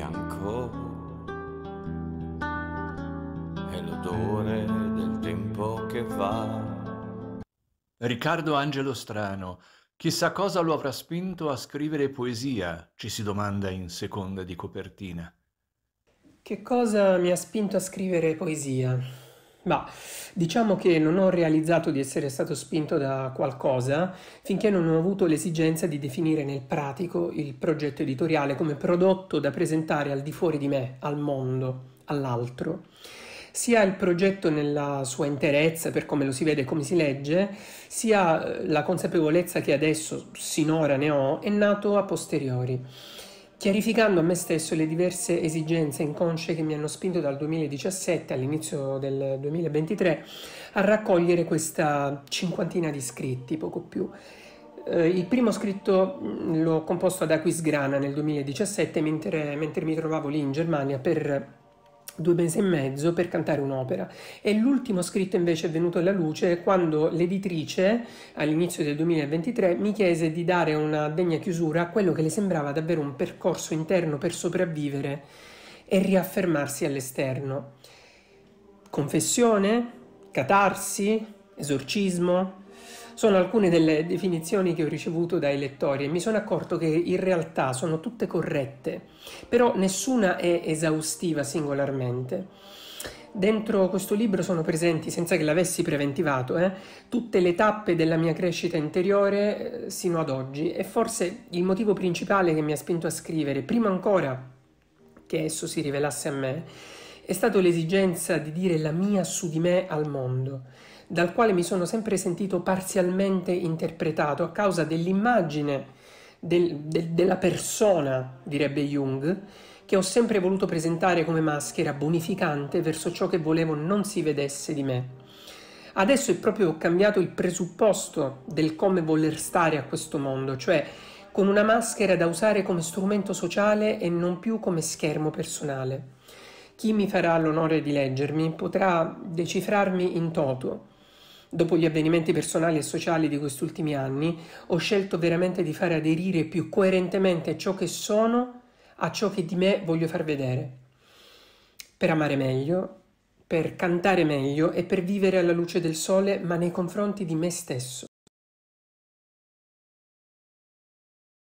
ancora e l'odore del tempo che va. Riccardo Angelo Strano, chissà cosa lo avrà spinto a scrivere poesia, ci si domanda in seconda di copertina. Che cosa mi ha spinto a scrivere poesia? Ma diciamo che non ho realizzato di essere stato spinto da qualcosa finché non ho avuto l'esigenza di definire nel pratico il progetto editoriale come prodotto da presentare al di fuori di me, al mondo, all'altro. Sia il progetto nella sua interezza, per come lo si vede e come si legge, sia eh, la consapevolezza che adesso, sinora ne ho, è nato a posteriori chiarificando a me stesso le diverse esigenze inconsce che mi hanno spinto dal 2017 all'inizio del 2023 a raccogliere questa cinquantina di scritti, poco più. Eh, il primo scritto mm, l'ho composto ad Aquisgrana nel 2017 mentre, mentre mi trovavo lì in Germania per due mesi e mezzo per cantare un'opera e l'ultimo scritto invece è venuto alla luce quando l'editrice all'inizio del 2023 mi chiese di dare una degna chiusura a quello che le sembrava davvero un percorso interno per sopravvivere e riaffermarsi all'esterno. Confessione, catarsi, esorcismo, sono alcune delle definizioni che ho ricevuto dai lettori e mi sono accorto che in realtà sono tutte corrette, però nessuna è esaustiva singolarmente. Dentro questo libro sono presenti, senza che l'avessi preventivato, eh, tutte le tappe della mia crescita interiore eh, sino ad oggi e forse il motivo principale che mi ha spinto a scrivere, prima ancora che esso si rivelasse a me, è stato l'esigenza di dire la mia su di me al mondo dal quale mi sono sempre sentito parzialmente interpretato a causa dell'immagine del, de, della persona, direbbe Jung, che ho sempre voluto presentare come maschera bonificante verso ciò che volevo non si vedesse di me. Adesso è proprio cambiato il presupposto del come voler stare a questo mondo, cioè con una maschera da usare come strumento sociale e non più come schermo personale. Chi mi farà l'onore di leggermi potrà decifrarmi in toto, Dopo gli avvenimenti personali e sociali di questi ultimi anni, ho scelto veramente di fare aderire più coerentemente ciò che sono a ciò che di me voglio far vedere. Per amare meglio, per cantare meglio e per vivere alla luce del sole, ma nei confronti di me stesso.